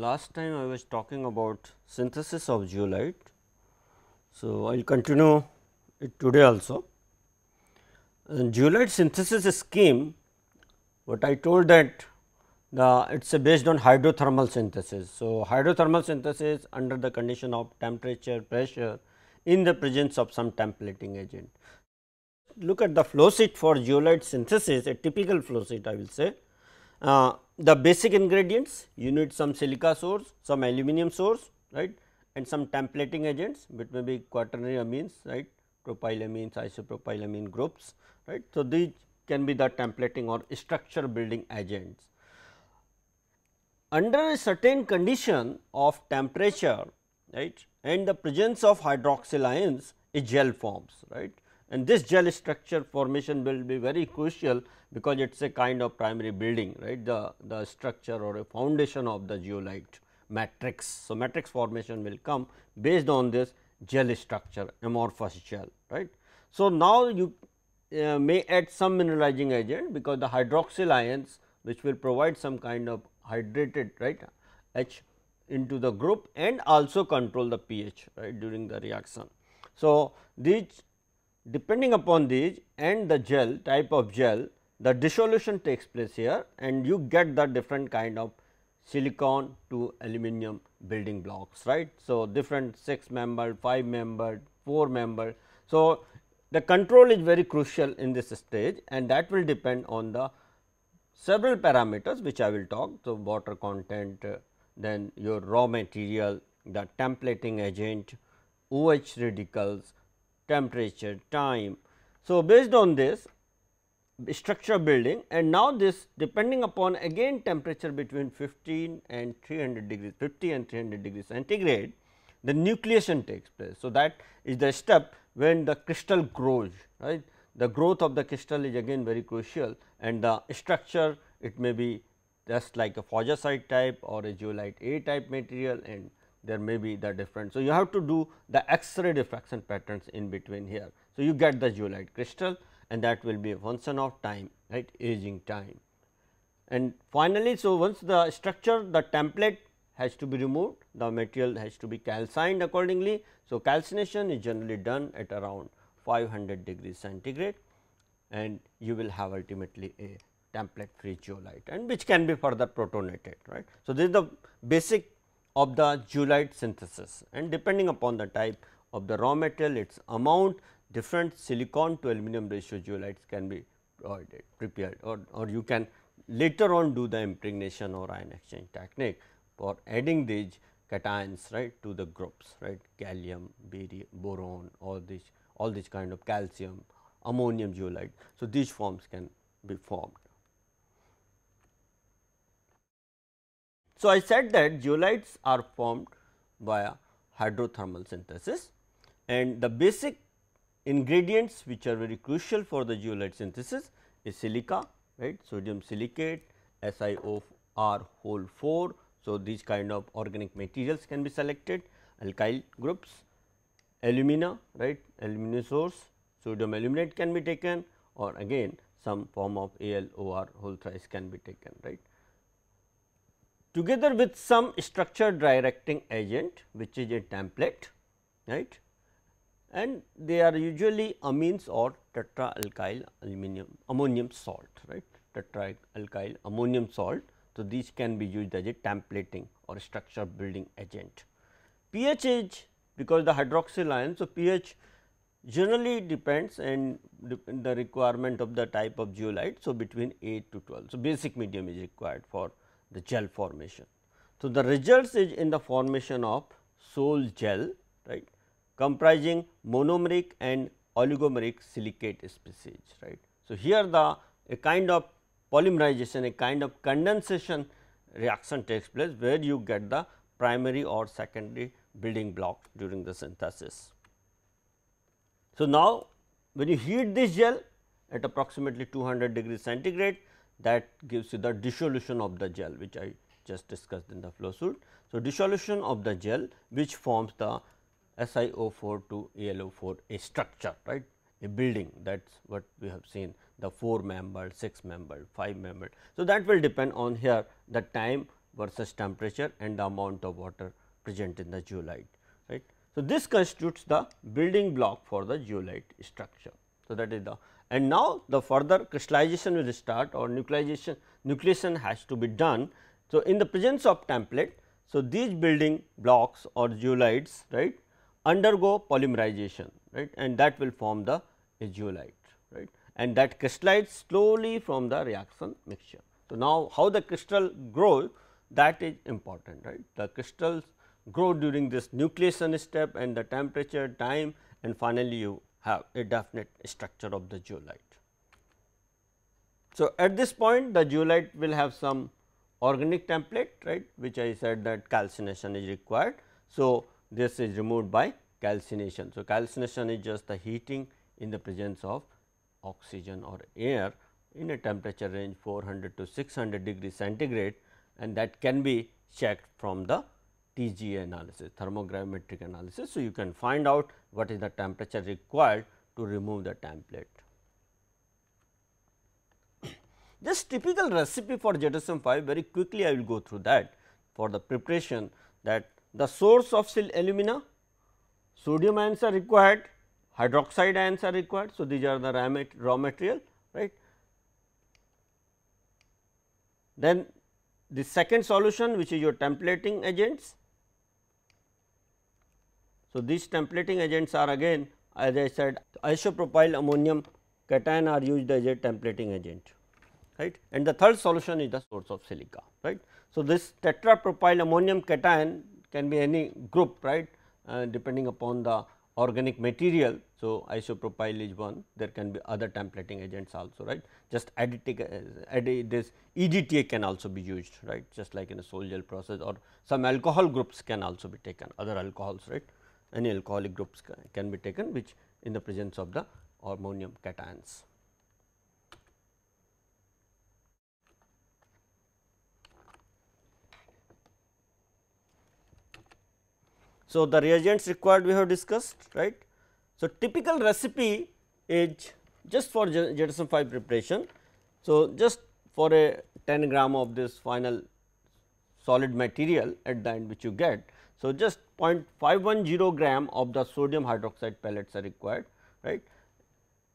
last time I was talking about synthesis of zeolite. So, I will continue it today also. And zeolite synthesis scheme what I told that the it is based on hydrothermal synthesis. So, hydrothermal synthesis under the condition of temperature pressure in the presence of some templating agent. Look at the flow sheet for zeolite synthesis a typical flow sheet I will say. Uh, the basic ingredients you need some silica source, some aluminum source right and some templating agents which may be quaternary amines right propylamines, isopropylamine groups right. So, these can be the templating or structure building agents. Under a certain condition of temperature right and the presence of hydroxyl ions a gel forms right and this gel structure formation will be very crucial because it is a kind of primary building right the, the structure or a foundation of the geolite matrix. So, matrix formation will come based on this gel structure amorphous gel right. So, now you uh, may add some mineralizing agent because the hydroxyl ions which will provide some kind of hydrated right H into the group and also control the pH right during the reaction. So, these Depending upon these and the gel type of gel, the dissolution takes place here and you get the different kind of silicon to aluminum building blocks, right. So, different 6 membered, 5 membered, 4 membered. So, the control is very crucial in this stage and that will depend on the several parameters which I will talk. So, water content, uh, then your raw material, the templating agent, OH radicals temperature, time. So, based on this structure building and now this depending upon again temperature between 15 and 300 degrees 50 and 300 degrees centigrade the nucleation takes place. So, that is the step when the crystal grows right the growth of the crystal is again very crucial and the structure it may be just like a phagosite type or a geolite A type material and there may be the difference. So, you have to do the X-ray diffraction patterns in between here. So, you get the zeolite crystal and that will be a function of time right aging time. And finally, so once the structure the template has to be removed the material has to be calcined accordingly. So, calcination is generally done at around 500 degrees centigrade and you will have ultimately a template free zeolite and which can be further protonated right. So, this is the basic of the zeolite synthesis and depending upon the type of the raw metal, its amount, different silicon to aluminum ratio zeolites can be provided, uh, prepared or, or you can later on do the impregnation or ion exchange technique for adding these cations right to the groups right gallium, barium, boron all these all these kind of calcium, ammonium zeolite. So, these forms can be formed. So, I said that zeolites are formed via hydrothermal synthesis and the basic ingredients which are very crucial for the zeolite synthesis is silica right sodium silicate SiOr whole 4. So, these kind of organic materials can be selected alkyl groups alumina right alumina source sodium aluminate can be taken or again some form of AlOr whole thrice can be taken right together with some structure directing agent which is a template right and they are usually amines or tetraalkyl aluminum ammonium salt right tetraalkyl ammonium salt. So, these can be used as a templating or structure building agent. pH is because the hydroxyl ion. So, pH generally depends and the requirement of the type of zeolite. So, between 8 to 12. So, basic medium is required for the gel formation. So, the results is in the formation of sol gel right comprising monomeric and oligomeric silicate species right. So, here the a kind of polymerization a kind of condensation reaction takes place where you get the primary or secondary building block during the synthesis. So, now when you heat this gel at approximately 200 degree centigrade that gives you the dissolution of the gel which I just discussed in the flow sheet. So, dissolution of the gel which forms the SiO4 to AlO4 a structure right a building that is what we have seen the 4 membered, 6 membered, 5 membered. So, that will depend on here the time versus temperature and the amount of water present in the zeolite right. So, this constitutes the building block for the zeolite structure. So, that is the and now the further crystallization will start or nucleation nucleation has to be done. So, in the presence of template, so these building blocks or zeolites right undergo polymerization right and that will form the zeolite right and that crystallizes slowly from the reaction mixture. So, now how the crystal grows that is important right the crystals grow during this nucleation step and the temperature time and finally you have a definite structure of the zeolite. So, at this point the zeolite will have some organic template right which I said that calcination is required. So, this is removed by calcination. So, calcination is just the heating in the presence of oxygen or air in a temperature range 400 to 600 degree centigrade and that can be checked from the TGA analysis, thermogravimetric analysis. So, you can find out what is the temperature required to remove the template. this typical recipe for ZSM5 very quickly I will go through that for the preparation that the source of sil alumina, sodium ions are required, hydroxide ions are required. So, these are the raw material right. Then the second solution which is your templating agents so, these templating agents are again as I said isopropyl ammonium cation are used as a templating agent right and the third solution is the source of silica right. So, this tetrapropyl ammonium cation can be any group right uh, depending upon the organic material. So, isopropyl is one there can be other templating agents also right just additive uh, this EDTA can also be used right just like in a sol gel process or some alcohol groups can also be taken other alcohols right any alcoholic groups ca can be taken which in the presence of the ammonium cations. So, the reagents required we have discussed right. So, typical recipe is just for Jettison 5 preparation. So, just for a 10 gram of this final solid material at the end which you get. So, just 0.510 gram of the sodium hydroxide pellets are required right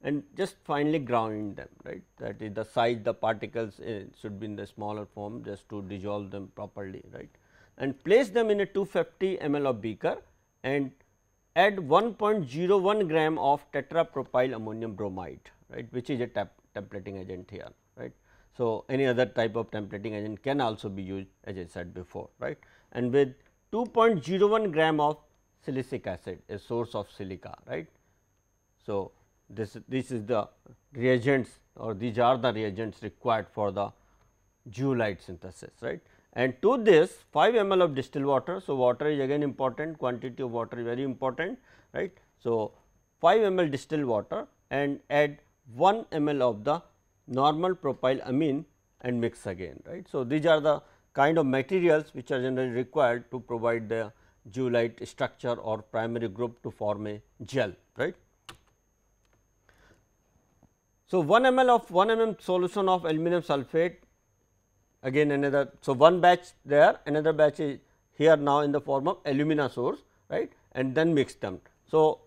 and just finally ground them right that is the size the particles eh, should be in the smaller form just to dissolve them properly right and place them in a 250 ml of beaker and add 1.01 gram of tetrapropyl ammonium bromide right which is a templating agent here right. So, any other type of templating agent can also be used as I said before right and with 2.01 gram of silicic acid a source of silica right. So, this this is the reagents or these are the reagents required for the zeolite synthesis right and to this 5 ml of distilled water. So, water is again important quantity of water is very important right. So, 5 ml distilled water and add 1 ml of the normal propylamine and mix again right. So, these are the kind of materials which are generally required to provide the gelite structure or primary group to form a gel right. So, 1 ml of 1 mm solution of aluminum sulphate again another. So, one batch there another batch is here now in the form of alumina source right and then mix them. So,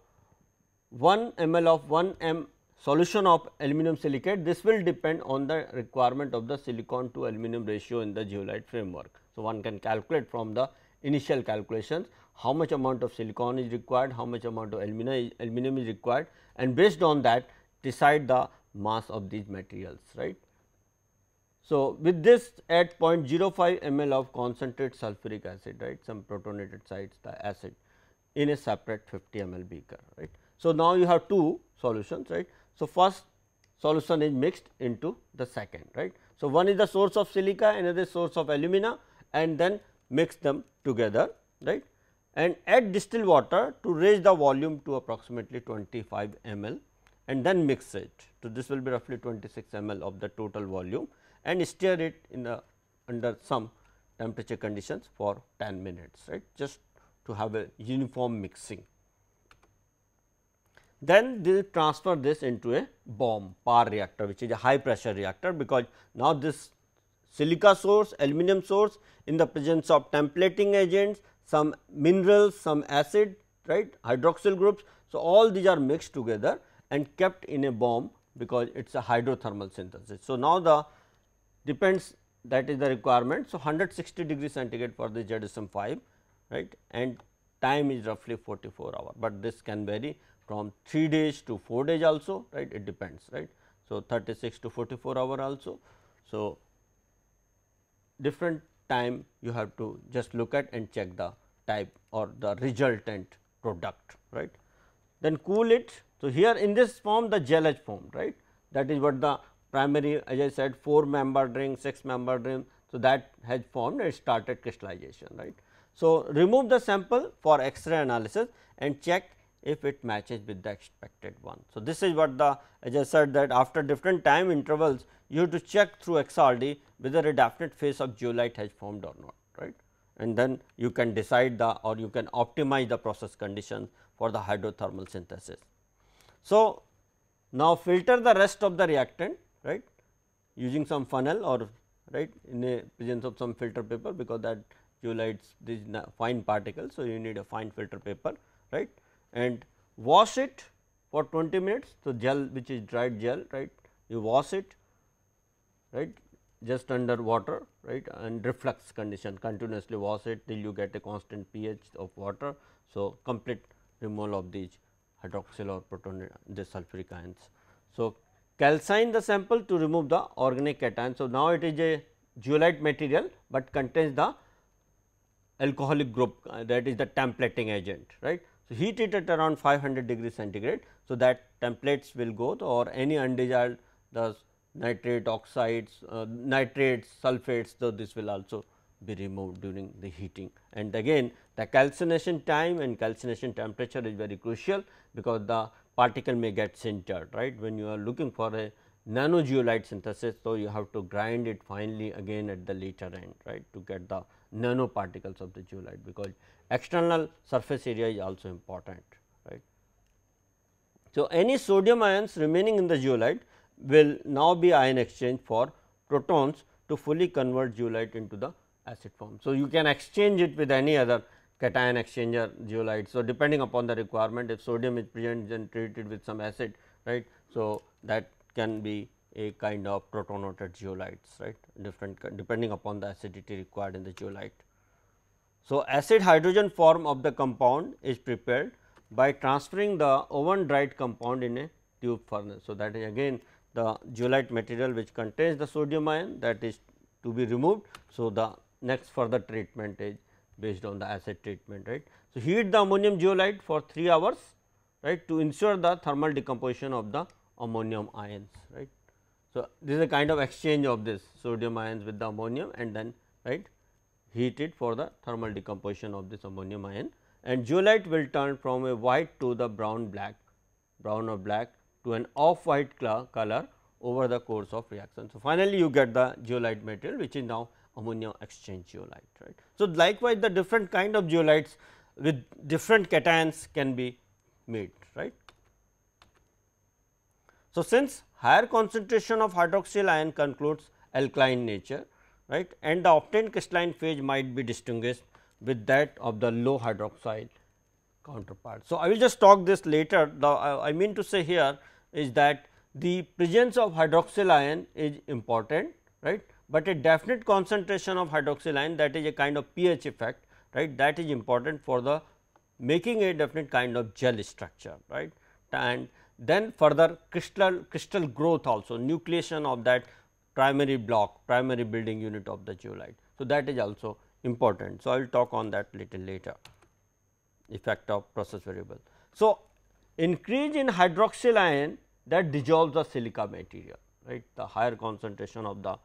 1 ml of 1 m solution of aluminum silicate. This will depend on the requirement of the silicon to aluminum ratio in the zeolite framework. So, one can calculate from the initial calculations how much amount of silicon is required, how much amount of aluminum is required and based on that decide the mass of these materials. right? So, with this at 0.05 ml of concentrate sulfuric acid right some protonated sites the acid in a separate 50 ml beaker right. So, now you have two solutions right so, first solution is mixed into the second right. So, one is the source of silica another source of alumina and then mix them together right and add distilled water to raise the volume to approximately 25 ml and then mix it. So, this will be roughly 26 ml of the total volume and stir it in the under some temperature conditions for 10 minutes right just to have a uniform mixing then they transfer this into a bomb power reactor which is a high pressure reactor because now this silica source, aluminum source in the presence of templating agents, some minerals, some acid right hydroxyl groups. So, all these are mixed together and kept in a bomb because it is a hydrothermal synthesis. So, now the depends that is the requirement. So, 160 degree centigrade for the ZSM 5 right and time is roughly 44 hour, but this can vary from 3 days to 4 days also right it depends right. So, 36 to 44 hour also. So, different time you have to just look at and check the type or the resultant product right. Then cool it. So, here in this form the gel is formed right that is what the primary as I said 4 member ring 6 member ring. So, that has formed and started crystallization right. So, remove the sample for X-ray analysis and check if it matches with the expected one. So, this is what the as I said that after different time intervals you have to check through XRD whether a definite phase of zeolite has formed or not right and then you can decide the or you can optimize the process conditions for the hydrothermal synthesis. So, now filter the rest of the reactant right using some funnel or right in the presence of some filter paper because that zeolites these fine particles. So, you need a fine filter paper right and wash it for 20 minutes. So, gel which is dried gel right you wash it right just under water right and reflux condition continuously wash it till you get a constant pH of water. So, complete removal of these hydroxyl or proton the sulfuric ions. So, calcine the sample to remove the organic cation. So, now it is a zeolite material, but contains the alcoholic group uh, that is the templating agent right. So, heat it at around 500 degree centigrade. So, that templates will go or any undesired the nitrate oxides, uh, nitrates, sulfates So this will also be removed during the heating. And again the calcination time and calcination temperature is very crucial because the particle may get sintered right when you are looking for a nanogeolite synthesis. So, you have to grind it finely again at the later end right to get the nanoparticles of the geolite because external surface area is also important right. So, any sodium ions remaining in the geolite will now be ion exchange for protons to fully convert geolite into the acid form. So, you can exchange it with any other cation exchanger geolite. So, depending upon the requirement if sodium is present then treated with some acid right. So, that can be a kind of protonated geolites, right different depending upon the acidity required in the geolite. So, acid hydrogen form of the compound is prepared by transferring the oven dried compound in a tube furnace. So, that is again the geolite material which contains the sodium ion that is to be removed. So, the next further treatment is based on the acid treatment right. So, heat the ammonium geolite for 3 hours right to ensure the thermal decomposition of the ammonium ions right. So, this is a kind of exchange of this sodium ions with the ammonium and then right heated for the thermal decomposition of this ammonium ion and zeolite will turn from a white to the brown black brown or black to an off white color over the course of reaction. So, finally, you get the zeolite material which is now ammonia exchange zeolite right. So, likewise the different kind of zeolites with different cations can be made so, since higher concentration of hydroxyl ion concludes alkaline nature right and the obtained crystalline phase might be distinguished with that of the low hydroxyl counterpart. So, I will just talk this later the I mean to say here is that the presence of hydroxyl ion is important right, but a definite concentration of hydroxyl ion that is a kind of pH effect right that is important for the making a definite kind of gel structure right and then further crystal, crystal growth also nucleation of that primary block, primary building unit of the geolite So, that is also important. So, I will talk on that little later effect of process variable. So, increase in hydroxyl ion that dissolves the silica material right the higher concentration of the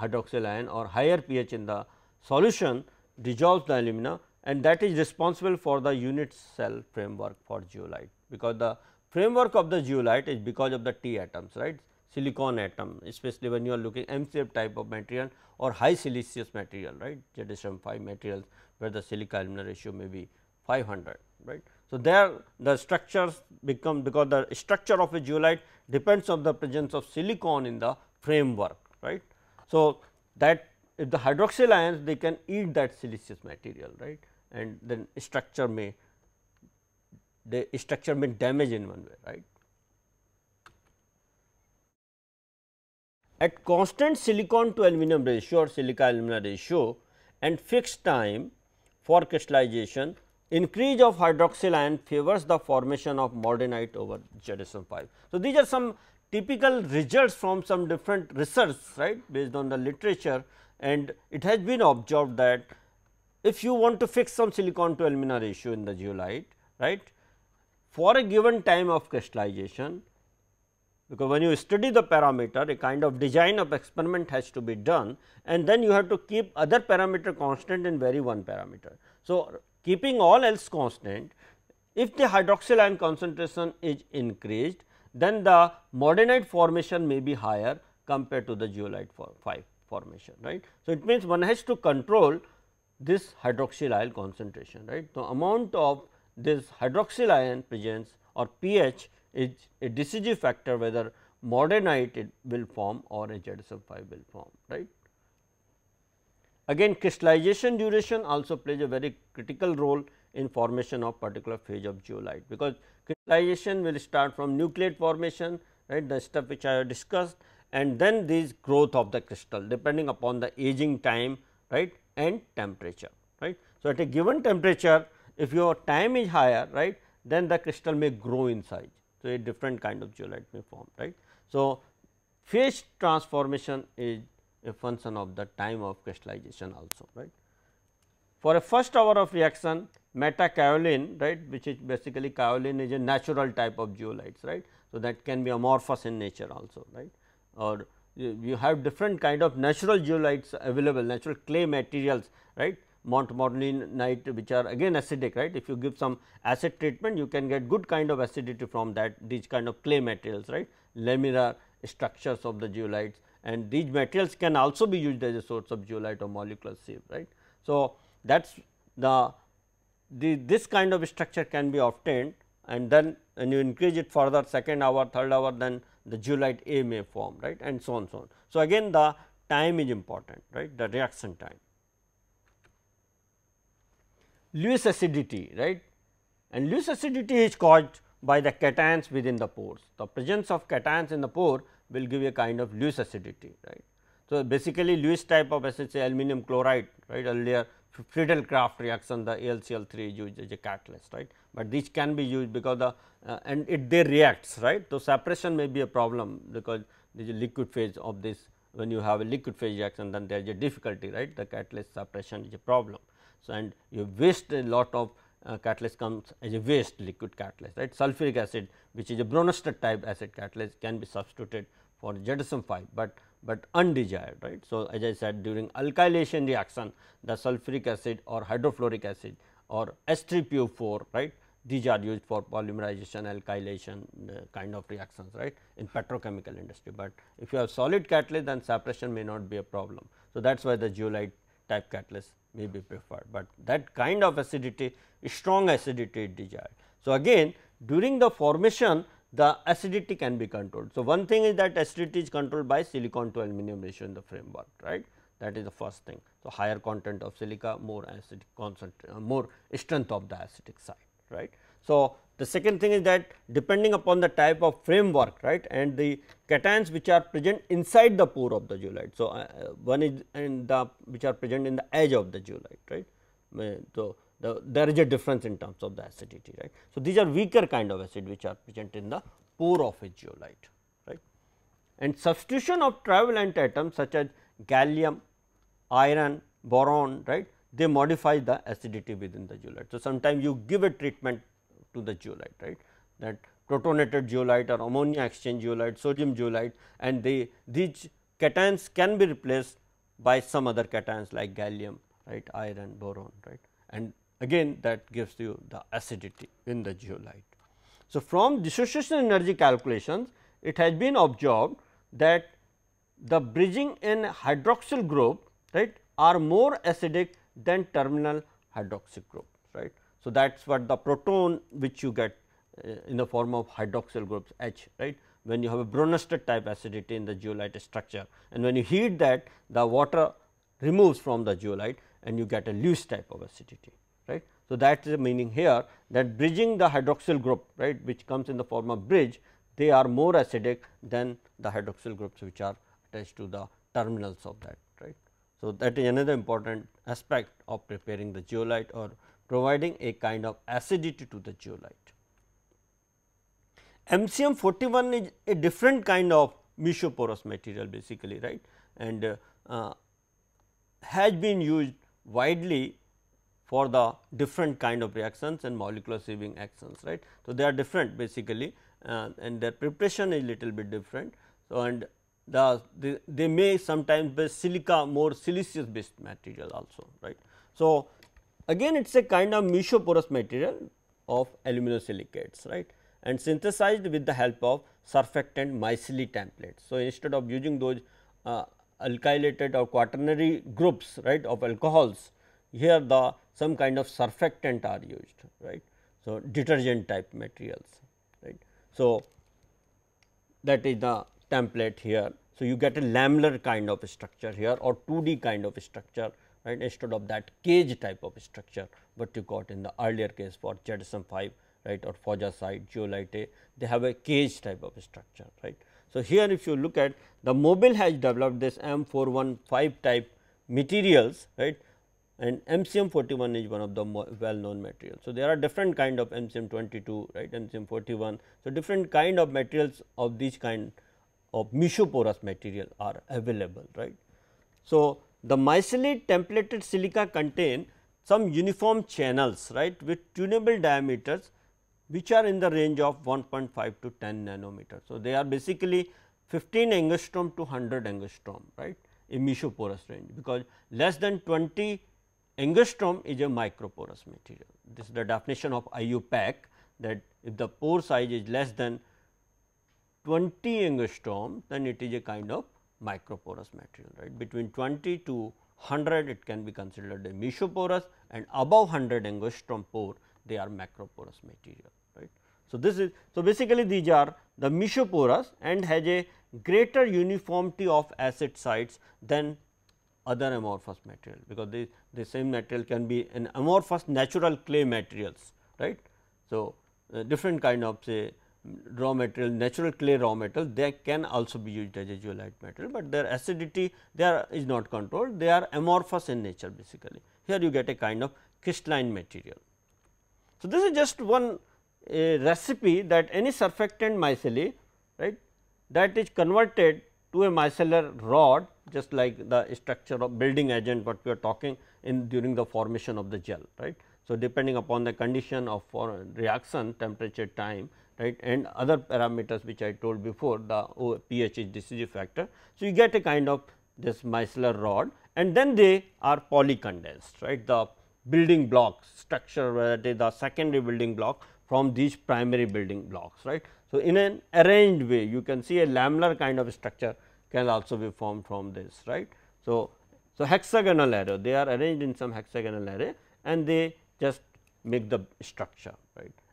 hydroxyl ion or higher pH in the solution dissolves the alumina and that is responsible for the unit cell framework for geolite because the framework of the zeolite is because of the T atoms right silicon atom especially when you are looking M shaped type of material or high siliceous material right ZSM 5 materials where the silica alumina ratio may be 500 right. So, there the structures become because the structure of a zeolite depends on the presence of silicon in the framework right. So, that if the hydroxyl ions they can eat that siliceous material right and then structure may the structure been damaged in one way right. At constant silicon to aluminum ratio or silica alumina ratio and fixed time for crystallization increase of hydroxyl ion favors the formation of modernite over ZSM5. So, these are some typical results from some different research right based on the literature and it has been observed that if you want to fix some silicon to alumina ratio in the geolite, right for a given time of crystallization because when you study the parameter a kind of design of experiment has to be done and then you have to keep other parameter constant and vary one parameter. So, keeping all else constant if the hydroxyl ion concentration is increased then the modernite formation may be higher compared to the zeolite for 5 formation right. So, it means one has to control this hydroxyl ion concentration right. The amount of this hydroxyl ion presence or pH is a decisive factor whether modernite it will form or a ZSM5 will form right. Again crystallization duration also plays a very critical role in formation of particular phase of geolite because crystallization will start from nucleate formation right the stuff which I have discussed and then this growth of the crystal depending upon the aging time right and temperature right. So, at a given temperature if your time is higher right then the crystal may grow in size. So, a different kind of zeolite may form right. So, phase transformation is a function of the time of crystallization also right. For a first hour of reaction metakaolin right which is basically kaolin is a natural type of zeolites right. So, that can be amorphous in nature also right or you, you have different kind of natural zeolites available natural clay materials right montmorillonite which are again acidic right. If you give some acid treatment you can get good kind of acidity from that these kind of clay materials right laminar structures of the zeolites and these materials can also be used as a source of zeolite or molecular sieve right. So, that is the, the this kind of structure can be obtained and then and you increase it further second hour third hour then the zeolite A may form right and so on so on. So, again the time is important right the reaction time. Lewis acidity, right? And Lewis acidity is caused by the cations within the pores. The presence of cations in the pore will give a kind of Lewis acidity, right? So, basically Lewis type of acid say aluminum chloride, right? Earlier Friedel Craft reaction the AlCl3 is used as a catalyst, right? But this can be used because the uh, and it they reacts, right? So, separation may be a problem because there is a liquid phase of this when you have a liquid phase reaction then there is a difficulty, right? The catalyst separation is a problem. So, and you waste a lot of uh, catalyst comes as a waste liquid catalyst right sulfuric acid which is a Bronsted type acid catalyst can be substituted for Jettison 5, but but undesired right. So, as I said during alkylation reaction the sulfuric acid or hydrofluoric acid or S3PO4 right these are used for polymerization alkylation uh, kind of reactions right in petrochemical industry, but if you have solid catalyst then suppression may not be a problem. So, that is why the zeolite type catalyst may be preferred, but that kind of acidity strong acidity desired. So, again during the formation the acidity can be controlled. So, one thing is that acidity is controlled by silicon to aluminum ratio in the framework right that is the first thing. So, higher content of silica more acidic concentration more strength of the acidic side right. So, the second thing is that depending upon the type of framework right and the cations which are present inside the pore of the zeolite. So, uh, uh, one is in the which are present in the edge of the zeolite right. Uh, so, the, there is a difference in terms of the acidity right. So, these are weaker kind of acid which are present in the pore of a zeolite right. And substitution of trivalent atoms such as gallium, iron, boron right they modify the acidity within the zeolite. So, sometimes you give a treatment to the geolite, right that protonated geolite or ammonia exchange geolite, sodium geolite, and they these cations can be replaced by some other cations like gallium right iron boron right and again that gives you the acidity in the geolite. So, from dissociation energy calculations it has been observed that the bridging and hydroxyl group right are more acidic than terminal hydroxyl group right. So, that is what the proton which you get uh, in the form of hydroxyl groups H right when you have a Bronsted type acidity in the zeolite structure and when you heat that the water removes from the zeolite and you get a loose type of acidity right. So, that is the meaning here that bridging the hydroxyl group right which comes in the form of bridge they are more acidic than the hydroxyl groups which are attached to the terminals of that right. So, that is another important aspect of preparing the zeolite or providing a kind of acidity to the geolite. MCM 41 is a different kind of mesoporous material basically right and uh, uh, has been used widely for the different kind of reactions and molecular sieving actions right. So, they are different basically uh, and their preparation is little bit different. So, and the, the they may sometimes be silica more siliceous based material also right. So, Again it is a kind of mesoporous material of aluminosilicates right and synthesized with the help of surfactant micelle templates. So, instead of using those uh, alkylated or quaternary groups right of alcohols here the some kind of surfactant are used right. So, detergent type materials right. So, that is the template here. So, you get a lamellar kind of structure here or 2D kind of structure instead of that cage type of structure what you got in the earlier case for ZSM5 right or phosgite, geolite they have a cage type of structure right. So, here if you look at the mobile has developed this M415 type materials right and MCM41 is one of the well known materials. So, there are different kind of MCM22 right MCM41. So, different kind of materials of these kind of mesoporous material are available right. So, the micellate templated silica contain some uniform channels right with tunable diameters which are in the range of 1.5 to 10 nanometer. So, they are basically 15 angstrom to 100 angstrom right mesoporous range because less than 20 angstrom is a microporous material. This is the definition of IUPAC that if the pore size is less than 20 angstrom then it is a kind of microporous material right between 20 to 100 it can be considered a mesoporous and above 100 angstrom pore they are macroporous material right. So, this is so basically these are the mesoporous and has a greater uniformity of acid sites than other amorphous material because the, the same material can be an amorphous natural clay materials right. So, uh, different kind of say raw material natural clay raw metal they can also be used as a zeolite material, but their acidity there is not controlled they are amorphous in nature basically here you get a kind of crystalline material. So, this is just one uh, recipe that any surfactant micelle right that is converted to a micellar rod just like the structure of building agent what we are talking in during the formation of the gel right. So, depending upon the condition of reaction temperature time right and other parameters which I told before the pH is decisive factor. So, you get a kind of this micellar rod and then they are polycondensed right the building block structure that is the secondary building block from these primary building blocks right. So, in an arranged way you can see a lamellar kind of structure can also be formed from this right. So, so hexagonal array they are arranged in some hexagonal array and they just make the structure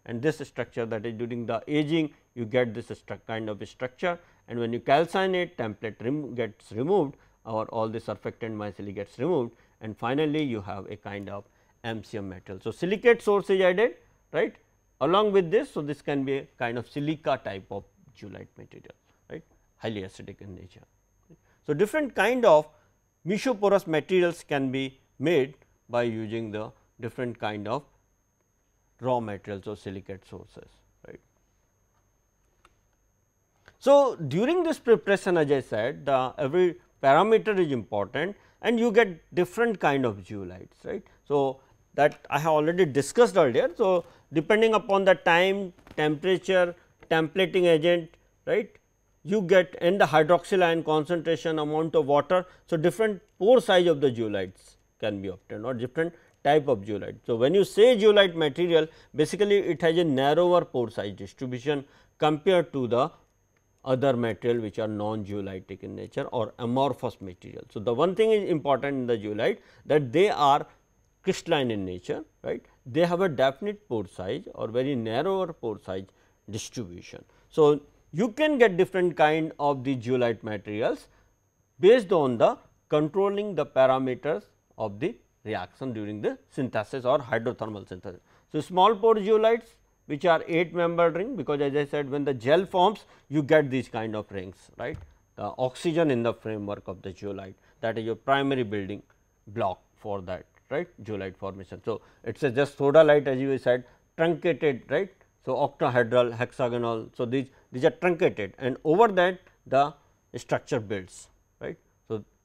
and this structure that is during the aging you get this kind of structure and when you calcine it template rem gets removed or all the surfactant mycelium gets removed and finally, you have a kind of MCM material. So, silicate source is added right along with this. So, this can be a kind of silica type of zeolite material right highly acidic in nature. So, different kind of mesoporous materials can be made by using the different kind of raw materials or silicate sources. Right. So, during this preparation as I said the every parameter is important and you get different kind of zeolites. Right. So, that I have already discussed earlier. So, depending upon the time, temperature, templating agent right you get and the hydroxyl ion concentration amount of water. So, different pore size of the zeolites can be obtained or different type of zeolite. So, when you say zeolite material basically it has a narrower pore size distribution compared to the other material which are non-zeolitic in nature or amorphous material. So, the one thing is important in the zeolite that they are crystalline in nature, right. They have a definite pore size or very narrower pore size distribution. So, you can get different kind of the zeolite materials based on the controlling the parameters of the reaction during the synthesis or hydrothermal synthesis. So, small pore zeolites which are 8 membered ring because as I said when the gel forms you get these kind of rings right the oxygen in the framework of the zeolite that is your primary building block for that right zeolite formation. So, it is just soda light as you said truncated right. So, octahedral hexagonal. So, these these are truncated and over that the structure builds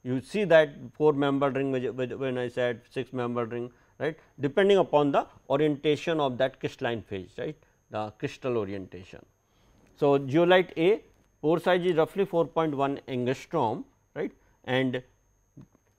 you see that 4 membered ring when I said 6 membered ring right depending upon the orientation of that crystalline phase right the crystal orientation. So, geolite A pore size is roughly 4.1 angstrom right and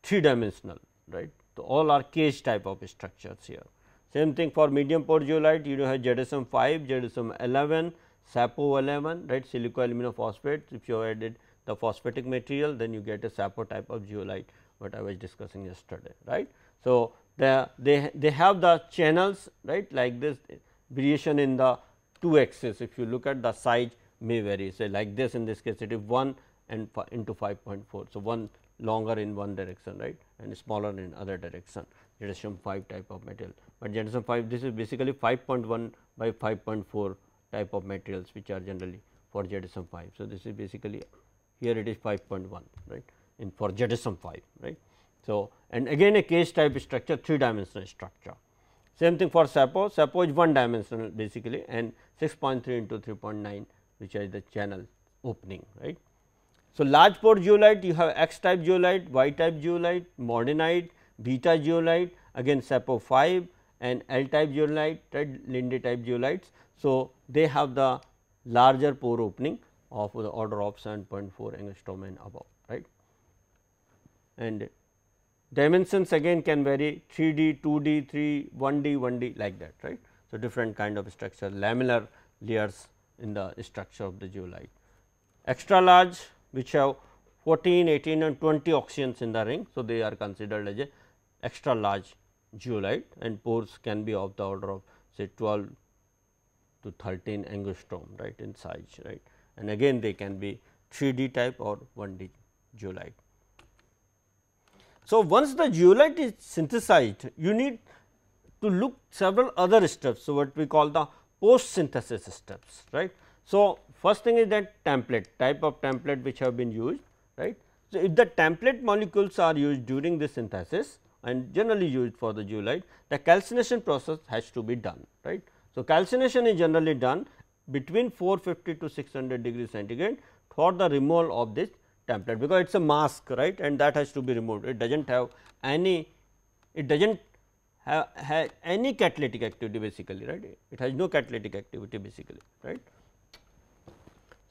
3 dimensional right. So, all are cage type of structures here. Same thing for medium pore geolite you have ZSM 5, ZSM 11, SAPO 11 right silico aluminum phosphate if you have added the phosphatic material then you get a sapo type of zeolite what I was discussing yesterday right. So, the, they, they have the channels right like this variation in the two axes if you look at the size may vary say like this in this case it is 1 and into 5.4. So, 1 longer in one direction right and smaller in other direction generation 5 type of material. But generation 5 this is basically 5.1 by 5.4 type of materials which are generally for generation 5. So, this is basically here it is 5.1 right in for jettison 5 right. So, and again a case type structure 3 dimensional structure. Same thing for SAPO, SAPO is 1 dimensional basically and 6.3 into 3.9 which is the channel opening right. So, large pore geolite you have X type geolite, Y type geolite, modernite, beta geolite again SAPO 5 and L type geolite, right, Linde type geolites. So, they have the larger pore opening of the order of 7.4 angstrom and above right. And dimensions again can vary 3D, 2D, 3, 1D, 1D like that right. So, different kind of structure lamellar layers in the structure of the zeolite. Extra large which have 14, 18 and 20 oxygens in the ring. So, they are considered as a extra large zeolite and pores can be of the order of say 12 to 13 angstrom right in size right and again they can be 3D type or 1D geolite. So, once the geolite is synthesized, you need to look several other steps. So, what we call the post synthesis steps, right. So, first thing is that template type of template which have been used, right. So, if the template molecules are used during the synthesis and generally used for the geolite, the calcination process has to be done, right. So, calcination is generally done between 450 to 600 degree centigrade for the removal of this template because it is a mask right and that has to be removed it does not have any it does not have, have any catalytic activity basically right it has no catalytic activity basically right.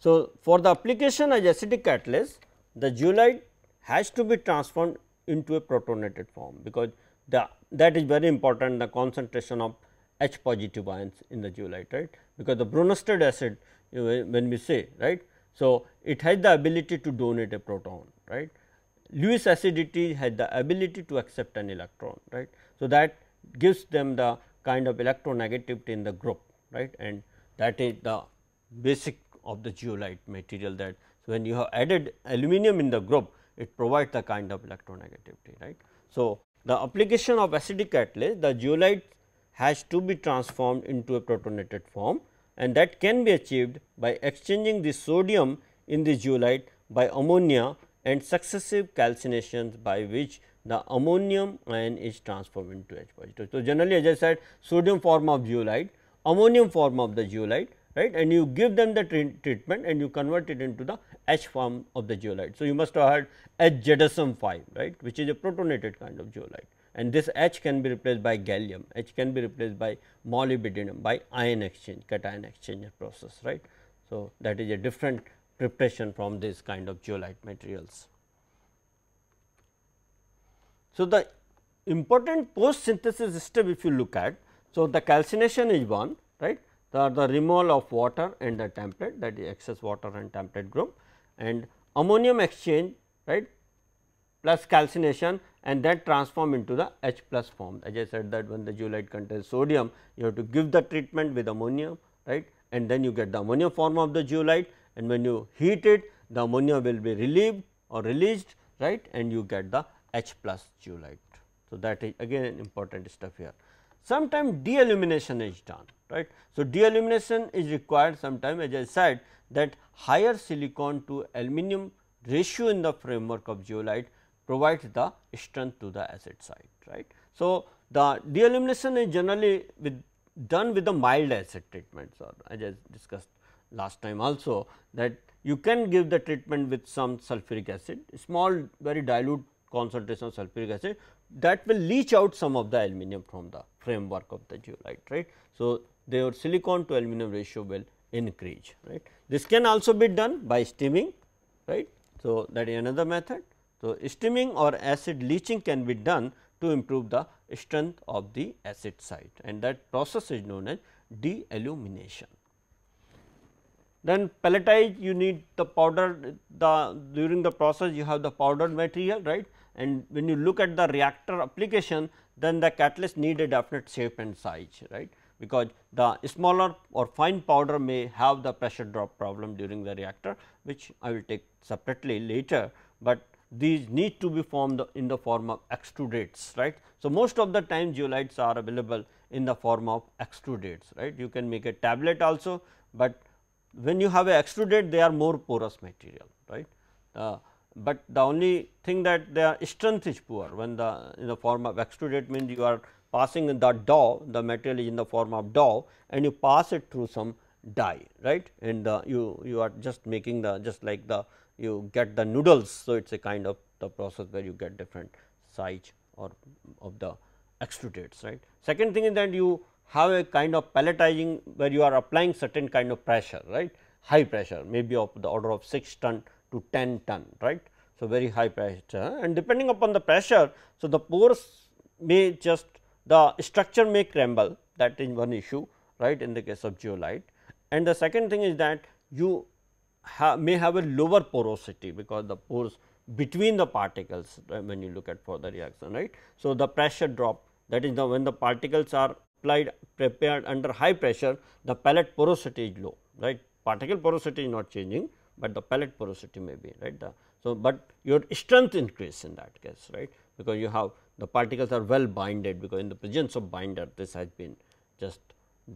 So, for the application as acidic catalyst the zeolite has to be transformed into a protonated form because the that is very important the concentration of H positive ions in the zeolite right because the bronosted acid you know, when we say right. So, it has the ability to donate a proton right. Lewis acidity has the ability to accept an electron right. So, that gives them the kind of electronegativity in the group right and that is the basic of the zeolite material that. So, when you have added aluminum in the group it provides the kind of electronegativity right. So, the application of acidic catalyst the zeolite has to be transformed into a protonated form and that can be achieved by exchanging the sodium in the zeolite by ammonia and successive calcinations by which the ammonium ion is transformed into H positive. So, generally as I said sodium form of zeolite, ammonium form of the zeolite right and you give them the treatment and you convert it into the H form of the zeolite. So, you must have had H gedesum 5 right which is a protonated kind of zeolite and this H can be replaced by gallium, H can be replaced by molybdenum by ion exchange, cation exchange process, right. So, that is a different preparation from this kind of zeolite materials. So, the important post synthesis step if you look at, so the calcination is one, right, the, the removal of water and the template that is excess water and template group and ammonium exchange, right, plus calcination and then transform into the H plus form. As I said that when the zeolite contains sodium, you have to give the treatment with ammonium, right? And then you get the ammonia form of the zeolite and when you heat it, the ammonia will be relieved or released, right? And you get the H plus zeolite. So, that is again an important stuff here. Sometimes dealumination is done, right. So, dealumination is required sometimes as I said that higher silicon to aluminum ratio in the framework of zeolite provides the strength to the acid side, right. So, the dealumination is generally with done with the mild acid treatments or I just discussed last time also that you can give the treatment with some sulfuric acid, small very dilute concentration of sulfuric acid that will leach out some of the aluminum from the framework of the zeolite, right. So, their silicon to aluminum ratio will increase, right. This can also be done by steaming, right. So, that is another method. So, steaming or acid leaching can be done to improve the strength of the acid site and that process is known as dealumination. Then pelletize you need the powder the during the process you have the powdered material right and when you look at the reactor application then the catalyst need a definite shape and size right because the smaller or fine powder may have the pressure drop problem during the reactor which I will take separately later, but these need to be formed in the form of extrudates right. So, most of the time geolites are available in the form of extrudates right. You can make a tablet also, but when you have a extrudate they are more porous material right. Uh, but the only thing that their strength is poor when the in the form of extrudate means you are passing the dough the material is in the form of dough and you pass it through some die right and the, uh, you you are just making the just like the you get the noodles. So, it is a kind of the process where you get different size or of the extrudates right. Second thing is that you have a kind of palletizing where you are applying certain kind of pressure right high pressure maybe of the order of 6 ton to 10 ton right. So, very high pressure and depending upon the pressure. So, the pores may just the structure may crumble that is one issue right in the case of geolite and the second thing is that you ha may have a lower porosity because the pores between the particles when you look at for the reaction right. So, the pressure drop that is the when the particles are applied prepared under high pressure the pellet porosity is low right particle porosity is not changing, but the pellet porosity may be right. The, so, but your strength increase in that case right because you have the particles are well binded because in the presence of binder this has been just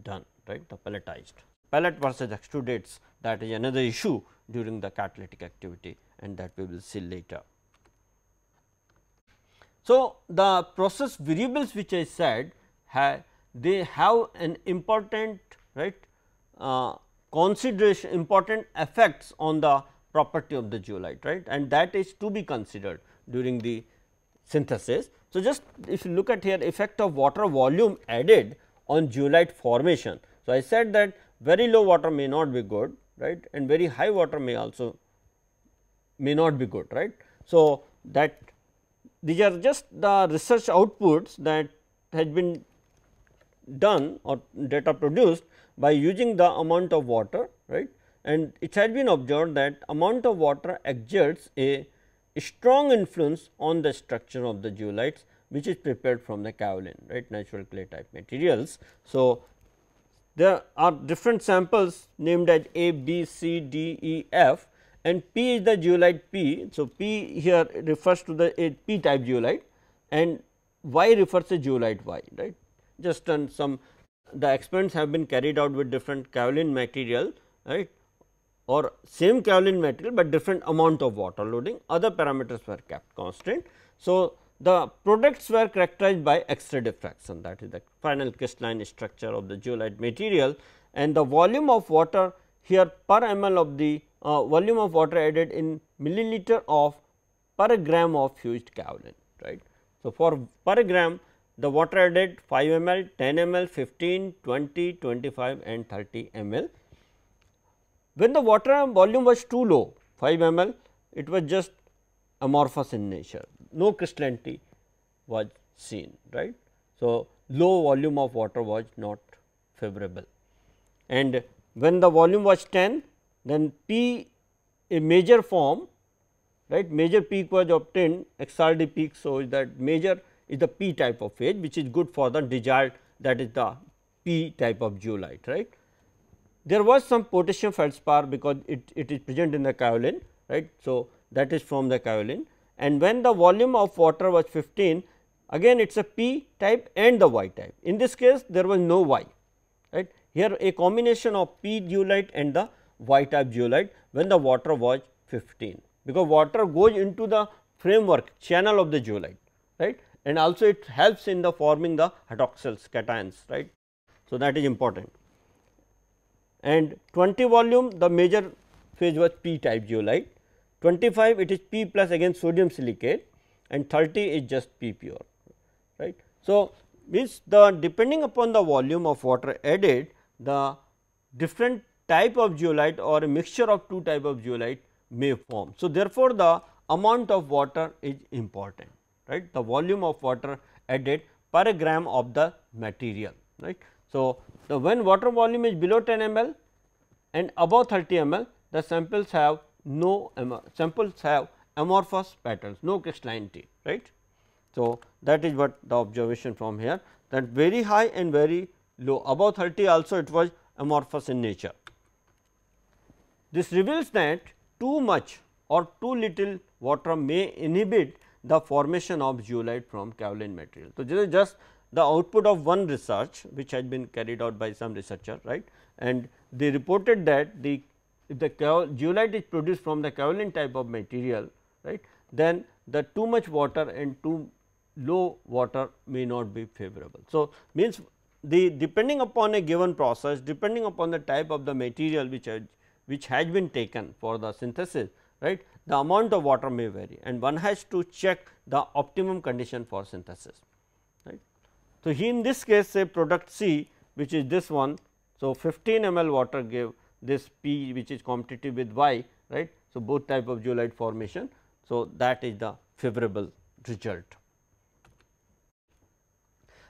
done right the pelletized pellet versus extrudates that is another issue during the catalytic activity and that we will see later. So, the process variables which I said have they have an important right uh, consideration important effects on the property of the zeolite right and that is to be considered during the synthesis. So, just if you look at here effect of water volume added on zeolite formation. So, I said that very low water may not be good right and very high water may also may not be good right. So, that these are just the research outputs that has been done or data produced by using the amount of water right and it has been observed that amount of water exerts a strong influence on the structure of the zeolites which is prepared from the kaolin right natural clay type materials. So, there are different samples named as A, B, C, D, E, F and P is the geolite P. So, P here refers to the P type geolite, and Y refers to geolite Y right. Just on some the experiments have been carried out with different kaolin material right or same kaolin material, but different amount of water loading other parameters were kept constant. So, the products were characterized by X-ray diffraction that is the final crystalline structure of the zeolite material and the volume of water here per ml of the uh, volume of water added in milliliter of per gram of fused kaolin right. So, for per gram the water added 5 ml, 10 ml, 15, 20, 25 and 30 ml. When the water volume was too low 5 ml it was just amorphous in nature no crystallinity was seen right. So, low volume of water was not favorable and when the volume was 10 then P a major form right major peak was obtained XRD peak. So, that major is the P type of phase which is good for the desired that is the P type of geolite right. There was some potassium feldspar because it, it is present in the kaolin right. So, that is from the kaolin and when the volume of water was 15 again it is a p type and the y type. In this case there was no y right here a combination of p geolite and the y type geolite when the water was 15 because water goes into the framework channel of the geolite right and also it helps in the forming the hydroxyls cations right. So, that is important and 20 volume the major phase was p type geolite 25 it is P plus again sodium silicate and 30 is just P pure right. So, means the depending upon the volume of water added the different type of zeolite or a mixture of two type of zeolite may form. So, therefore, the amount of water is important right the volume of water added per gram of the material right. So, the when water volume is below 10 ml and above 30 ml the samples have no samples have amorphous patterns, no crystallinity, right. So, that is what the observation from here that very high and very low above 30 also it was amorphous in nature. This reveals that too much or too little water may inhibit the formation of zeolite from kaolin material. So, this is just the output of one research which had been carried out by some researcher right and they reported that the if the zeolite is produced from the kaolin type of material right then the too much water and too low water may not be favorable. So, means the depending upon a given process depending upon the type of the material which has, which has been taken for the synthesis right the amount of water may vary and one has to check the optimum condition for synthesis right. So, in this case say product C which is this one so 15 ml water gave this P which is competitive with Y right. So, both type of zeolite formation. So, that is the favorable result.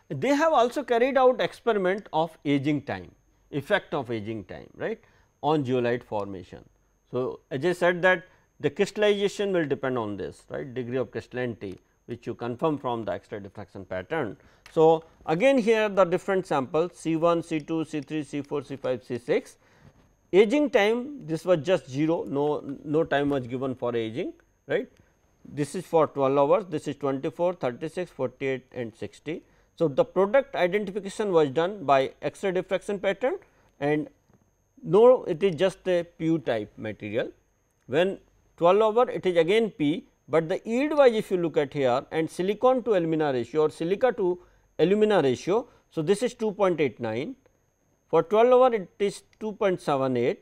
They have also carried out experiment of aging time, effect of aging time right on zeolite formation. So, as I said that the crystallization will depend on this right degree of crystallinity which you confirm from the X-ray diffraction pattern. So, again here the different samples C1, C2, C3, C4, C5, C6 aging time this was just 0 no no time was given for aging right this is for 12 hours this is 24 36 48 and 60 so the product identification was done by x-ray diffraction pattern and no it is just a pu type material when 12 hour it is again p but the yield wise if you look at here and silicon to alumina ratio or silica to alumina ratio so this is 2.89 for 12 hour it is 2.78,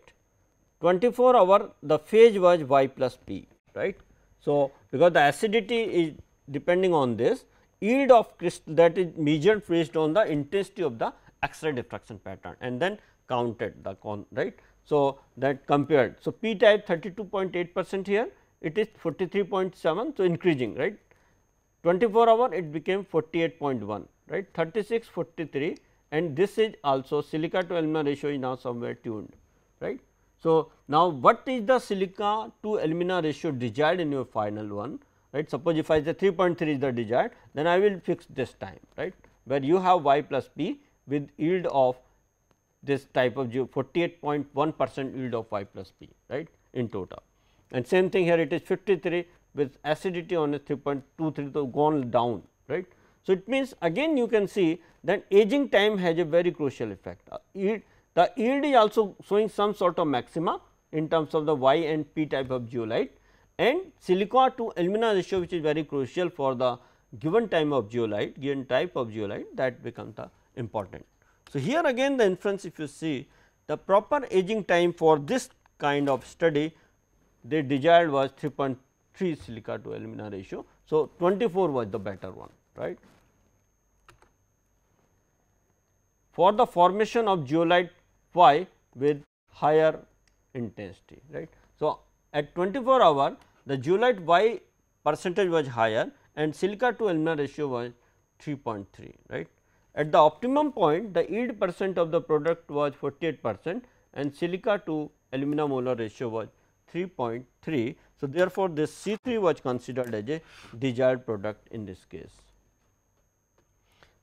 24 hour the phase was y plus p right. So, because the acidity is depending on this yield of crystal that is measured based on the intensity of the X-ray diffraction pattern and then counted the con right. So, that compared. So, p type 32.8 percent here it is 43.7 so increasing right 24 hour it became 48.1 right 36 43 and this is also silica to alumina ratio is now somewhere tuned right. So, now what is the silica to alumina ratio desired in your final one right suppose if I say 3.3 is the desired then I will fix this time right where you have y plus p with yield of this type of 48.1 percent yield of y plus p right in total. And same thing here it is 53 with acidity on a 3.23 so gone down right so, it means again you can see that aging time has a very crucial effect. Uh, yield, the yield is also showing some sort of maxima in terms of the Y and P type of geolite, and silica to alumina ratio which is very crucial for the given time of geolite, given type of geolite, that becomes the important. So, here again the inference if you see the proper aging time for this kind of study they desired was 3.3 silica to alumina ratio. So, 24 was the better one right. For the formation of zeolite Y with higher intensity, right. So, at 24 hour the zeolite Y percentage was higher and silica to alumina ratio was 3.3 right. At the optimum point the yield percent of the product was 48 percent and silica to alumina molar ratio was 3.3. So, therefore, this C 3 was considered as a desired product in this case.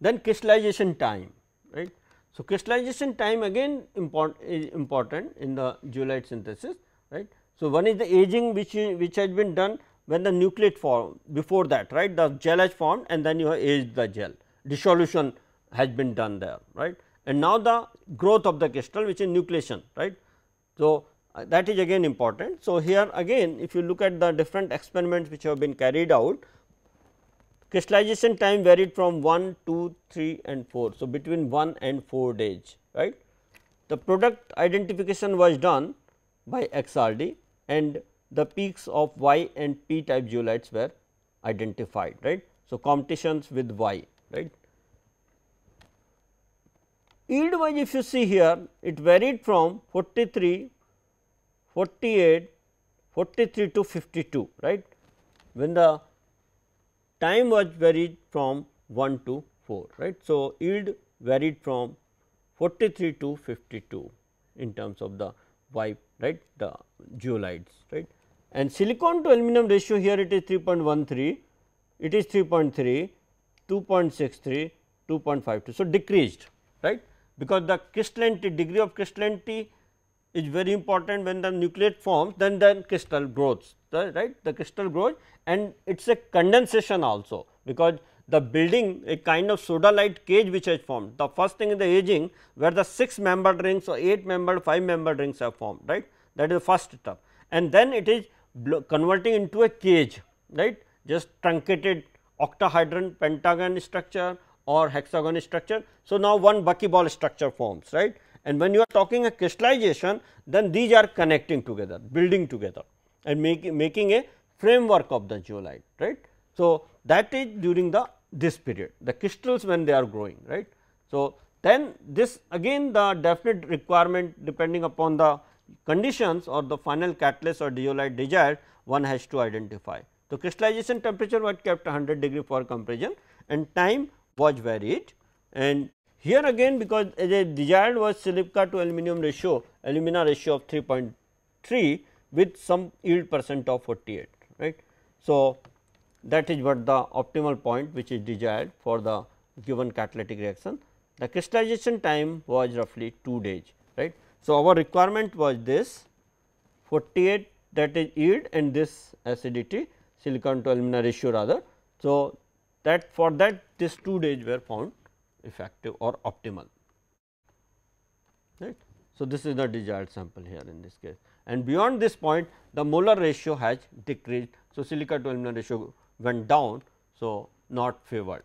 Then crystallization time right. So, crystallization time again import, is important in the zeolite synthesis right. So, one is the aging which is, which has been done when the nucleate form before that right the gel has formed and then you have aged the gel dissolution has been done there right and now the growth of the crystal which is nucleation right. So, uh, that is again important. So, here again if you look at the different experiments which have been carried out crystallization time varied from 1, 2, 3 and 4. So, between 1 and 4 days right. The product identification was done by XRD and the peaks of Y and P type zeolites were identified right. So, competitions with Y right. Yield wise if you see here it varied from 43, 48, 43 to 52 right. When the time was varied from 1 to 4 right. So, yield varied from 43 to 52 in terms of the wipe right the geolites, right and silicon to aluminum ratio here it is 3.13 it is 3.3 2.63 2.52 so decreased right because the crystallinity degree of crystallinity is very important when the nucleate forms then the crystal grows the, right the crystal grows and it is a condensation also because the building a kind of soda light cage which has formed the first thing is the aging where the 6 membered rings or 8 membered 5 membered rings are formed right that is the first step and then it is converting into a cage right just truncated octahedron pentagon structure or hexagon structure. So, now one buckyball structure forms right and when you are talking a crystallization then these are connecting together building together and make, making a framework of the zeolite right. So, that is during the this period the crystals when they are growing right. So, then this again the definite requirement depending upon the conditions or the final catalyst or zeolite desired one has to identify. So, crystallization temperature was kept 100 degree for compression and time was varied and here again because the desired was silica to aluminum ratio alumina ratio of 3.3 with some yield percent of 48 right. So, that is what the optimal point which is desired for the given catalytic reaction. The crystallization time was roughly 2 days right. So, our requirement was this 48 that is yield and this acidity silicon to alumina ratio rather. So, that for that this 2 days were found effective or optimal right. So, this is the desired sample here in this case and beyond this point the molar ratio has decreased. So, silica to alumina ratio went down. So, not favored.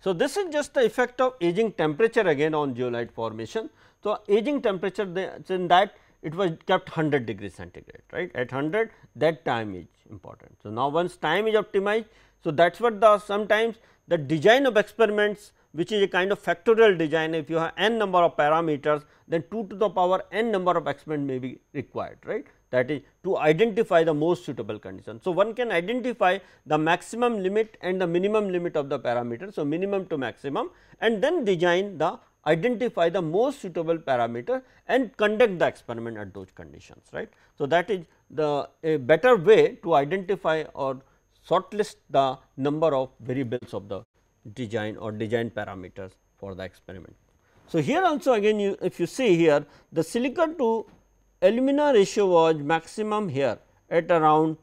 So, this is just the effect of aging temperature again on geolite formation. So, aging temperature in that it was kept 100 degree centigrade right at 100 that time is important. So, now once time is optimized so, that is what the sometimes the design of experiments which is a kind of factorial design if you have n number of parameters then 2 to the power n number of experiment may be required right that is to identify the most suitable condition. So, one can identify the maximum limit and the minimum limit of the parameter. So, minimum to maximum and then design the identify the most suitable parameter and conduct the experiment at those conditions right. So, that is the a better way to identify or shortlist the number of variables of the design or design parameters for the experiment. So, here also again you if you see here the silica to alumina ratio was maximum here at around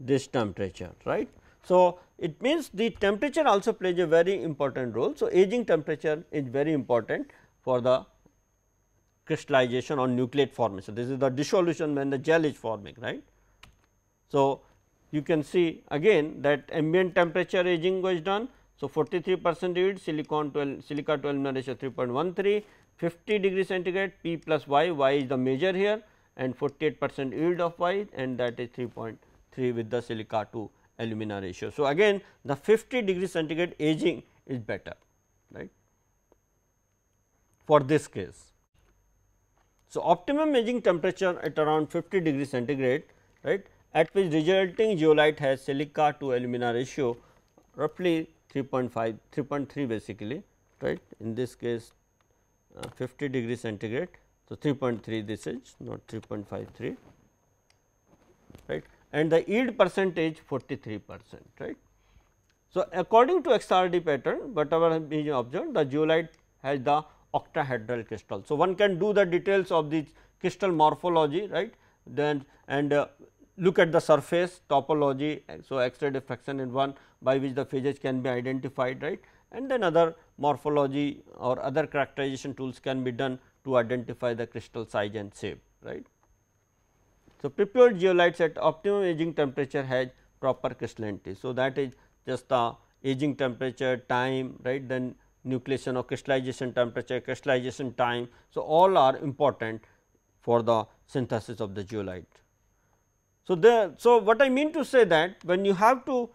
this temperature right. So, it means the temperature also plays a very important role. So, aging temperature is very important for the crystallization or nucleate formation. This is the dissolution when the gel is forming right. So, you can see again that ambient temperature aging was done. So, 43 percent yield silicon 12 silica 12 ratio 3.13, 50 degree centigrade P plus Y, Y is the measure here and 48 percent yield of Y and that is 3.3 with the silica to alumina ratio. So, again the 50 degree centigrade aging is better right for this case. So, optimum aging temperature at around 50 degree centigrade right at which resulting zeolite has silica to alumina ratio roughly 3.5 3.3 basically right in this case uh, 50 degree centigrade. So, 3.3 this is not 3.53 right and the yield percentage 43 percent right. So, according to XRD pattern whatever is observed the zeolite has the octahedral crystal. So, one can do the details of the crystal morphology right then and uh, look at the surface topology. So, X-ray diffraction is one by which the phases can be identified right and then other morphology or other characterization tools can be done to identify the crystal size and shape right. So, prepared geolites at optimum aging temperature has proper crystallinity. So, that is just the aging temperature time right then nucleation or crystallization temperature crystallization time. So, all are important for the synthesis of the geolite. So, the, so what I mean to say that when you have to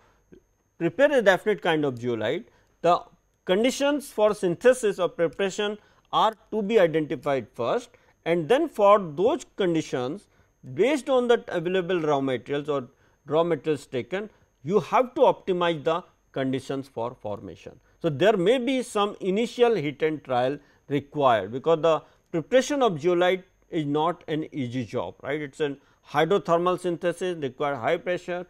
prepare a definite kind of zeolite, the conditions for synthesis or preparation are to be identified first and then for those conditions based on the available raw materials or raw materials taken, you have to optimize the conditions for formation. So, there may be some initial hit and trial required because the preparation of zeolite is not an easy job, right. It is an hydrothermal synthesis require high pressure,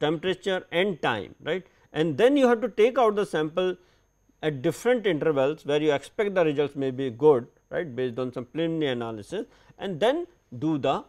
temperature and time right and then you have to take out the sample at different intervals where you expect the results may be good right based on some preliminary analysis and then do the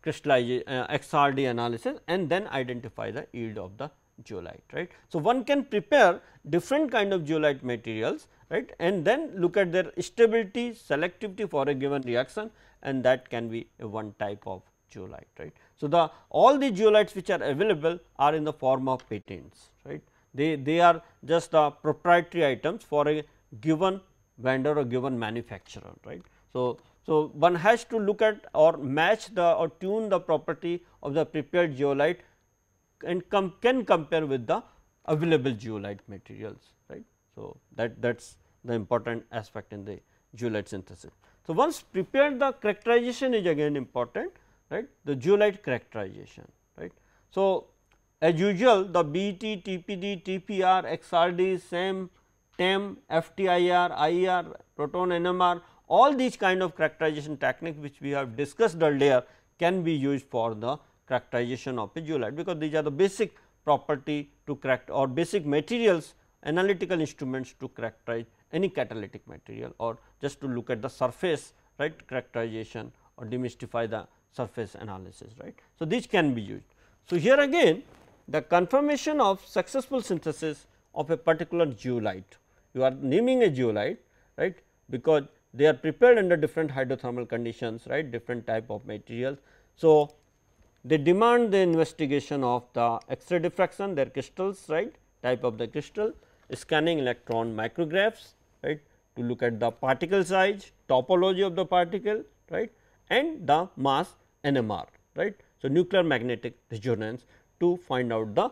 crystallization uh, XRD analysis and then identify the yield of the geolite right. So, one can prepare different kind of geolite materials right and then look at their stability selectivity for a given reaction and that can be one type of geolite right. So, the all the geolites which are available are in the form of patents right they, they are just the uh, proprietary items for a given vendor or given manufacturer right. So, so one has to look at or match the or tune the property of the prepared geolite and com can compare with the available geolite materials right. So, that that is the important aspect in the geolite synthesis. So, once prepared the characterization is again important right the zeolite characterization right. So, as usual the BET, TPD, TPR, XRD, SAM, TEM, FTIR, IR, proton NMR all these kind of characterization techniques which we have discussed earlier can be used for the characterization of a zeolite because these are the basic property to correct or basic materials analytical instruments to characterize any catalytic material or just to look at the surface right characterization or demystify the surface analysis right. So, these can be used. So, here again the confirmation of successful synthesis of a particular geolite. You are naming a geolite right because they are prepared under different hydrothermal conditions right different type of materials. So, they demand the investigation of the X-ray diffraction their crystals right type of the crystal scanning electron micrographs right to look at the particle size topology of the particle right and the mass NMR, right. So, nuclear magnetic resonance to find out the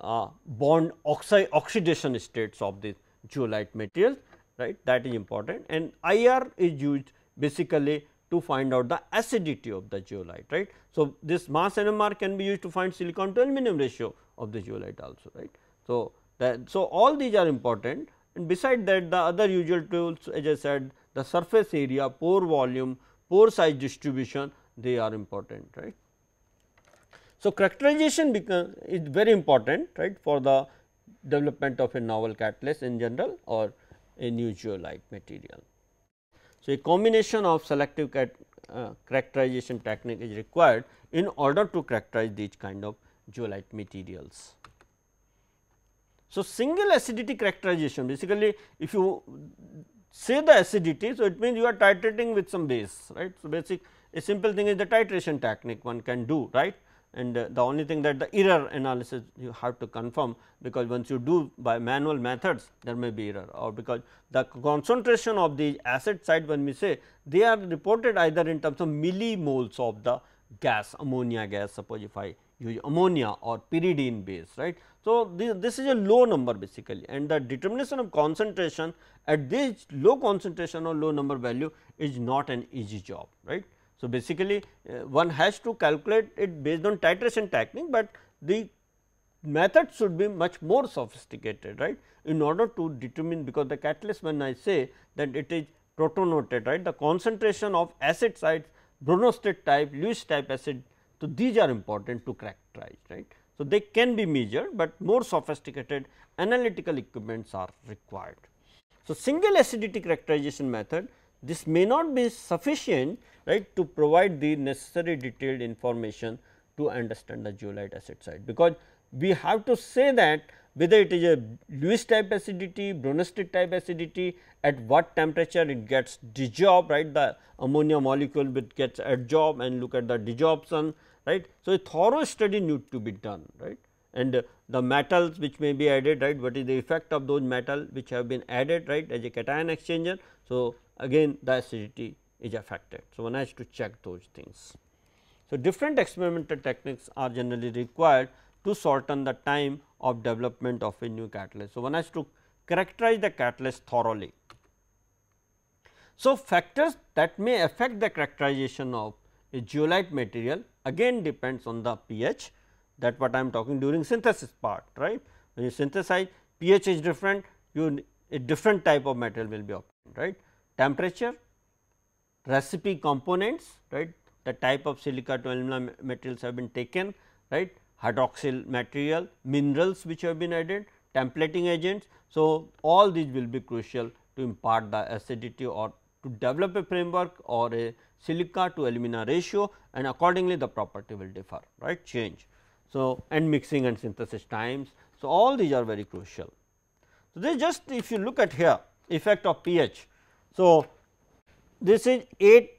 uh, bond oxi oxidation states of the zeolite materials, right that is important and IR is used basically to find out the acidity of the zeolite, right. So, this mass NMR can be used to find silicon to aluminum ratio of the zeolite also, right. So, that so all these are important and beside that the other usual tools as I said the surface area, pore volume, pore size distribution they are important right. So, characterization becomes is very important right for the development of a novel catalyst in general or a new zeolite material. So, a combination of selective cat, uh, characterization technique is required in order to characterize these kind of zeolite materials. So, single acidity characterization basically if you say the acidity, so it means you are titrating with some base right. So, basic a simple thing is the titration technique one can do right and the only thing that the error analysis you have to confirm because once you do by manual methods there may be error or because the concentration of the acid side when we say they are reported either in terms of millimoles of the gas ammonia gas suppose if I use ammonia or pyridine base right. So, this, this is a low number basically and the determination of concentration at this low concentration or low number value is not an easy job right. So, basically uh, one has to calculate it based on titration technique, but the method should be much more sophisticated right in order to determine because the catalyst when I say that it is protonated right the concentration of acid sites bronostate type Lewis type acid. So, these are important to characterize right. So, they can be measured, but more sophisticated analytical equipments are required. So, single acidity characterization method this may not be sufficient right to provide the necessary detailed information to understand the zeolite acid site, because we have to say that whether it is a Lewis type acidity, Brunnested type acidity, at what temperature it gets desorbed, right? The ammonia molecule which gets adsorbed and look at the desorption, right? So, a thorough study need to be done, right? And the metals which may be added, right? What is the effect of those metal which have been added, right? As a cation exchanger, so, again the acidity is affected. So, one has to check those things. So, different experimental techniques are generally required to shorten the time of development of a new catalyst. So, one has to characterize the catalyst thoroughly. So, factors that may affect the characterization of a geolite material again depends on the pH that what I am talking during synthesis part right. When you synthesize pH is different you a different type of material will be obtained right. Temperature, recipe components, right, the type of silica to alumina materials have been taken, right, hydroxyl material, minerals which have been added, templating agents. So, all these will be crucial to impart the acidity or to develop a framework or a silica to alumina ratio and accordingly the property will differ right change. So, and mixing and synthesis times. So, all these are very crucial. So, this just if you look at here effect of pH. So, this is 8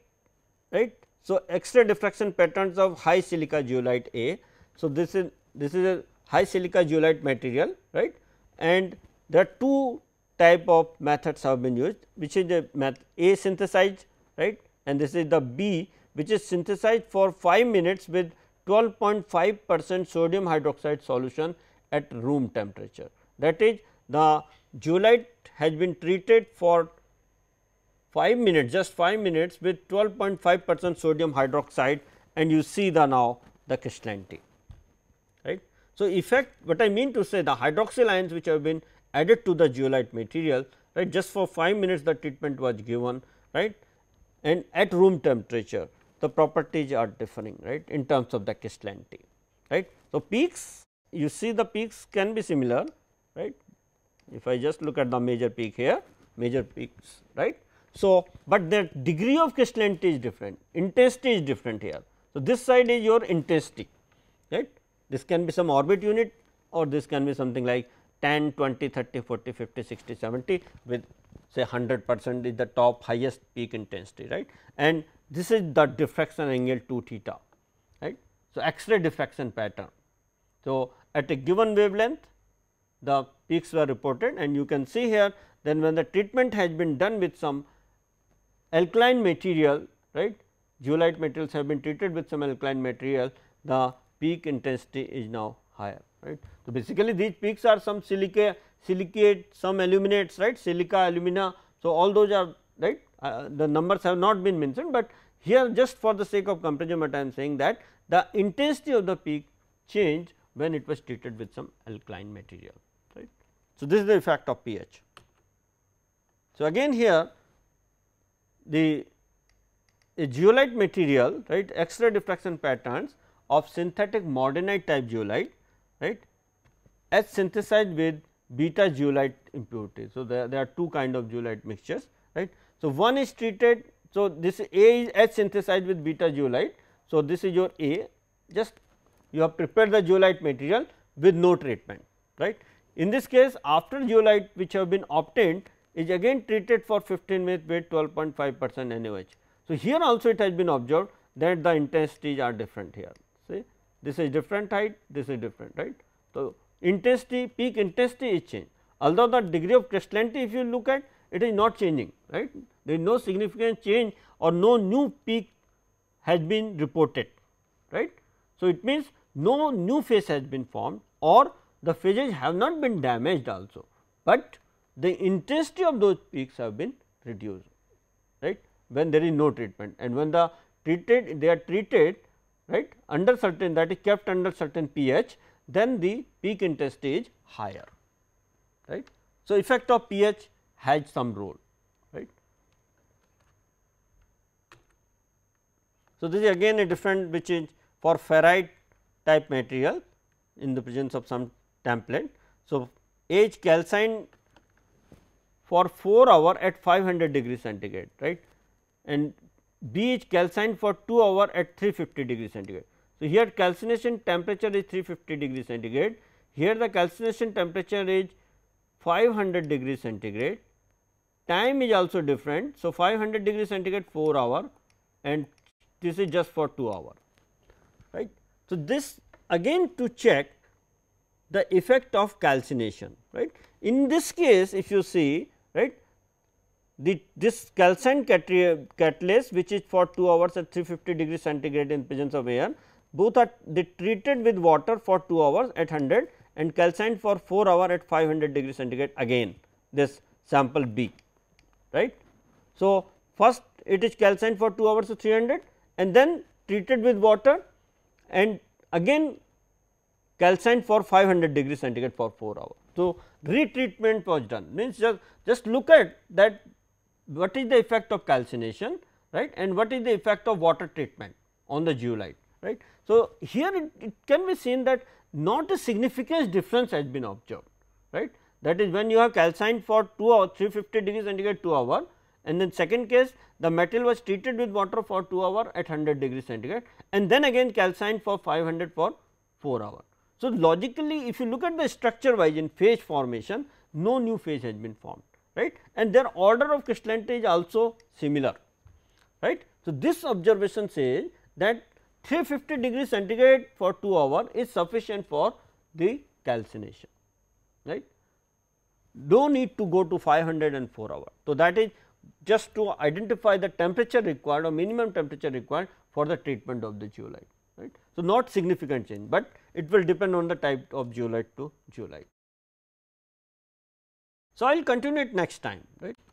right. So, X-ray diffraction patterns of high silica zeolite A. So, this is this is a high silica zeolite material right and there are two type of methods have been used which is the method A synthesized right and this is the B which is synthesized for 5 minutes with 12.5 percent sodium hydroxide solution at room temperature. That is the zeolite has been treated for 5 minutes just 5 minutes with 12.5 percent sodium hydroxide and you see the now the crystallinity right. So, effect what I mean to say the hydroxyl ions which have been added to the zeolite material right just for 5 minutes the treatment was given right and at room temperature the properties are differing right in terms of the crystallinity right. So, peaks you see the peaks can be similar right if I just look at the major peak here major peaks right. So, but the degree of crystallinity is different intensity is different here. So, this side is your intensity right this can be some orbit unit or this can be something like 10, 20, 30, 40, 50, 60, 70 with say 100 percent is the top highest peak intensity right and this is the diffraction angle 2 theta right. So, X ray diffraction pattern. So, at a given wavelength the peaks were reported and you can see here then when the treatment has been done with some alkaline material right geolite materials have been treated with some alkaline material the peak intensity is now higher right. So, basically these peaks are some silica silicate some aluminates right silica alumina. So, all those are right uh, the numbers have not been mentioned, but here just for the sake of comparison what I am saying that the intensity of the peak changed when it was treated with some alkaline material. So, this is the effect of pH. So, again here the a geolite material right X-ray diffraction patterns of synthetic modernite type geolite right as synthesized with beta geolite impurities. So, there, there are two kind of geolite mixtures right. So, one is treated so this A is as synthesized with beta geolite. So, this is your A just you have prepared the geolite material with no treatment right. In this case after zeolite which have been obtained is again treated for 15 minutes with 12.5 percent NaOH. So, here also it has been observed that the intensities are different here see this is different height this is different right. So, intensity peak intensity is changed although the degree of crystallinity if you look at it is not changing right there is no significant change or no new peak has been reported right. So, it means no new phase has been formed or the phases have not been damaged also, but the intensity of those peaks have been reduced right when there is no treatment and when the treated they are treated right under certain that is kept under certain pH then the peak intensity is higher right. So, effect of pH has some role right. So, this is again a different which is for ferrite type material in the presence of some template. So, age calcined for 4 hour at 500 degree centigrade right and B is calcined for 2 hour at 350 degree centigrade. So, here calcination temperature is 350 degree centigrade, here the calcination temperature is 500 degree centigrade, time is also different. So, 500 degree centigrade 4 hour and this is just for 2 hour right. So, this again to check the effect of calcination right. In this case if you see right the this calcined catalase which is for 2 hours at 350 degree centigrade in presence of air both are they treated with water for 2 hours at 100 and calcined for 4 hour at 500 degree centigrade again this sample B right. So, first it is calcined for 2 hours to 300 and then treated with water and again calcined for 500 degree centigrade for 4 hour. So, retreatment was done means just, just look at that what is the effect of calcination right and what is the effect of water treatment on the zeolite right. So, here it, it can be seen that not a significant difference has been observed right that is when you have calcined for 2 or 350 degree centigrade 2 hour and then second case the metal was treated with water for 2 hour at 100 degree centigrade and then again calcined for 500 for 4 hour. So, logically if you look at the structure wise in phase formation no new phase has been formed right and their order of crystallinity is also similar right. So, this observation says that 350 degree centigrade for 2 hour is sufficient for the calcination right no need to go to 504 hour. So, that is just to identify the temperature required or minimum temperature required for the treatment of the geolite, right. So, not significant change, but it will depend on the type of geolite to geolite. So, I will continue it next time right.